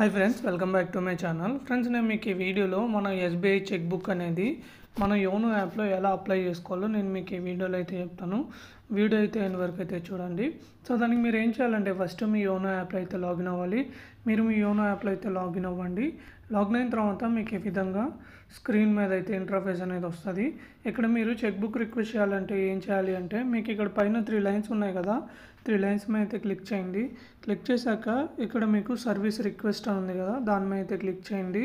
hi friends welcome back to my channel friends నేను మీకు ఈ వీడియోలో మనం ఎస్బీఐ చెక్ బుక్ అనేది మన యోనో యాప్లో ఎలా అప్లై చేసుకోవాలో నేను మీకు ఈ వీడియోలో అయితే చెప్తాను వీడియో అయితే ఎన్ని వరకు అయితే చూడండి సో దానికి మీరు ఏం చేయాలంటే ఫస్ట్ మీ యోనో యాప్లో అయితే లాగిన్ అవ్వాలి మీరు మీ యోనో యాప్లో అయితే లాగిన్ అవ్వండి లాగిన్ అయిన తర్వాత మీకు ఈ విధంగా స్క్రీన్ మీద అయితే ఇంటర్ఫేస్ అనేది వస్తుంది ఇక్కడ మీరు చెక్ బుక్ రిక్వెస్ట్ చేయాలంటే ఏం చేయాలి అంటే మీకు ఇక్కడ పైన త్రీ లైన్స్ ఉన్నాయి కదా త్రీ లైన్స్ మీద అయితే క్లిక్ చేయండి క్లిక్ చేశాక ఇక్కడ మీకు సర్వీస్ రిక్వెస్ట్ ఉంది కదా దాని మీద అయితే క్లిక్ చేయండి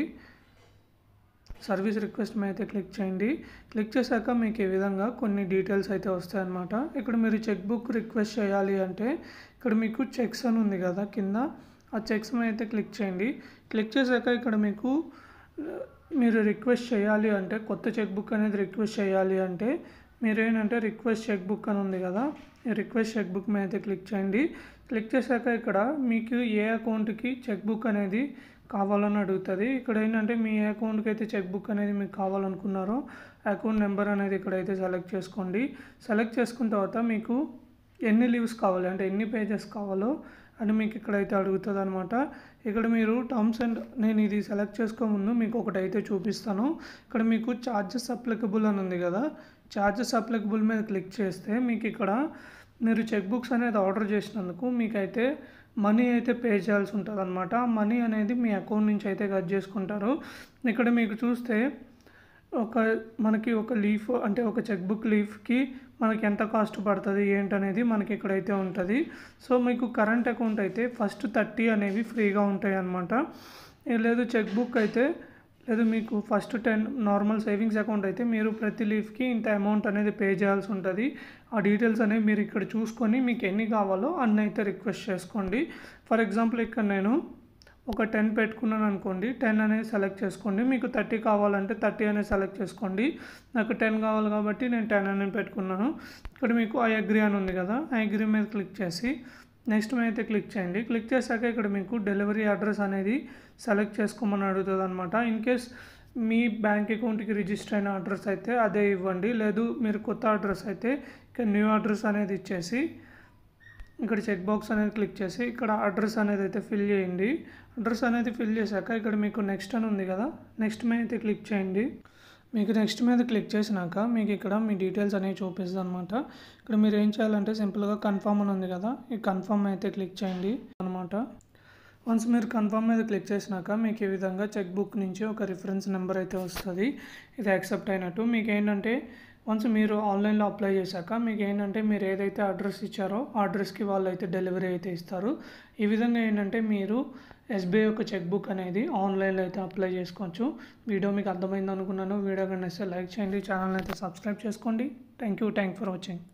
సర్వీస్ రిక్వెస్ట్ మీద అయితే క్లిక్ చేయండి క్లిక్ చేశాక మీకు ఈ విధంగా కొన్ని డీటెయిల్స్ అయితే వస్తాయన్నమాట ఇక్కడ మీరు చెక్ బుక్ రిక్వెస్ట్ చేయాలి అంటే ఇక్కడ మీకు చెక్స్ అని ఉంది కదా కింద ఆ చెక్స్ మీద అయితే క్లిక్ చేయండి క్లిక్ చేశాక ఇక్కడ మీకు మీరు రిక్వెస్ట్ చేయాలి అంటే కొత్త చెక్ బుక్ అనేది రిక్వెస్ట్ చేయాలి అంటే మీరు ఏంటంటే రిక్వెస్ట్ చెక్ బుక్ అని ఉంది కదా రిక్వెస్ట్ చెక్ బుక్ మీద అయితే క్లిక్ చేయండి క్లిక్ చేశాక ఇక్కడ మీకు ఏ అకౌంట్కి చెక్ బుక్ అనేది కావాలని అడుగుతుంది ఇక్కడ ఏంటంటే మీ అకౌంట్కి అయితే చెక్ బుక్ అనేది మీకు కావాలనుకున్నారో అకౌంట్ నెంబర్ అనేది ఇక్కడైతే సెలెక్ట్ చేసుకోండి సెలెక్ట్ చేసుకున్న తర్వాత మీకు ఎన్ని లీవ్స్ కావాలి అంటే ఎన్ని పేజెస్ కావాలో అని మీకు ఇక్కడైతే అడుగుతుంది అనమాట ఇక్కడ మీరు టర్మ్స్ అండ్ నేను ఇది సెలెక్ట్ చేసుకోముందు మీకు ఒకటి అయితే చూపిస్తాను ఇక్కడ మీకు ఛార్జెస్ అప్లికబుల్ అని ఉంది కదా ఛార్జెస్ అప్లికబుల్ మీద క్లిక్ చేస్తే మీకు ఇక్కడ మీరు చెక్ బుక్స్ అనేది ఆర్డర్ చేసినందుకు మీకైతే మనీ అయితే పే చేయాల్సి ఉంటుంది అనమాట మనీ అనేది మీ అకౌంట్ నుంచి అయితే కట్ చేసుకుంటారు ఇక్కడ మీకు చూస్తే ఒక మనకి ఒక లీఫ్ అంటే ఒక చెక్ బుక్ లీఫ్కి మనకి ఎంత కాస్ట్ పడుతుంది ఏంటనేది మనకి ఇక్కడైతే ఉంటుంది సో మీకు కరెంట్ అకౌంట్ అయితే ఫస్ట్ థర్టీ అనేవి ఫ్రీగా ఉంటాయి అన్నమాట లేదు చెక్ బుక్ అయితే లేదు మీకు first ten normal savings account అయితే మీరు ప్రతి లీఫ్కి ఇంత అమౌంట్ అనేది పే చేయాల్సి ఉంటుంది ఆ డీటెయిల్స్ అనేవి మీరు ఇక్కడ చూసుకొని మీకు ఎన్ని కావాలో అన్ని అయితే రిక్వెస్ట్ చేసుకోండి ఫర్ ఎగ్జాంపుల్ ఇక్కడ నేను ఒక టెన్ పెట్టుకున్నాను అనుకోండి టెన్ అనేది సెలెక్ట్ చేసుకోండి మీకు థర్టీ కావాలంటే థర్టీ అనేది సెలెక్ట్ చేసుకోండి నాకు టెన్ కావాలి కాబట్టి నేను టెన్ అనేది పెట్టుకున్నాను ఇక్కడ మీకు ఐ అగ్రి అని ఉంది కదా ఐ అగ్రి మీద క్లిక్ చేసి నెక్స్ట్ మేమైతే అయితే క్లిక్ చేయండి క్లిక్ చేశాక ఇక్కడ మీకు డెలివరీ అడ్రస్ అనేది సెలెక్ట్ చేసుకోమని అడుగుతుంది అనమాట ఇన్ కేస్ మీ బ్యాంక్ అకౌంట్కి రిజిస్టర్ అయిన అడ్రస్ అయితే అదే ఇవ్వండి లేదు మీరు కొత్త అడ్రస్ అయితే ఇక్కడ న్యూ అడ్రస్ అనేది ఇచ్చేసి ఇక్కడ చెక్ బాక్స్ అనేది క్లిక్ చేసి ఇక్కడ అడ్రస్ అనేది అయితే ఫిల్ చేయండి అడ్రస్ అనేది ఫిల్ చేశాక ఇక్కడ మీకు నెక్స్ట్ అని ఉంది కదా నెక్స్ట్ మేమైతే అయితే క్లిక్ చేయండి మీకు నెక్స్ట్ మీద క్లిక్ చేసినాక మీకు ఇక్కడ మీ డీటెయిల్స్ అనేవి చూపిస్తుంది అనమాట ఇక్కడ మీరు ఏం చేయాలంటే సింపుల్గా కన్ఫర్మ్ అని ఉంది కదా ఈ కన్ఫామ్ అయితే క్లిక్ చేయండి అనమాట వన్స్ మీరు కన్ఫర్మ్ మీద క్లిక్ చేసినాక మీకు ఈ విధంగా చెక్ బుక్ నుంచి ఒక రిఫరెన్స్ నెంబర్ అయితే వస్తుంది ఇది యాక్సెప్ట్ అయినట్టు మీకు ఏంటంటే వన్స్ మీరు ఆన్లైన్లో అప్లై చేశాక మీకు ఏంటంటే మీరు ఏదైతే అడ్రస్ ఇచ్చారో ఆ అడ్రస్కి వాళ్ళు అయితే డెలివరీ అయితే ఇస్తారు ఈ విధంగా ఏంటంటే మీరు ఎస్బీఐ యొక్క చెక్ బుక్ అనేది ఆన్లైన్లో అయితే అప్లై చేసుకోవచ్చు వీడియో మీకు అర్థమైంది అనుకున్నాను వీడియో కానీ లైక్ చేయండి ఛానల్ అయితే సబ్స్క్రైబ్ చేసుకోండి thank you thank for watching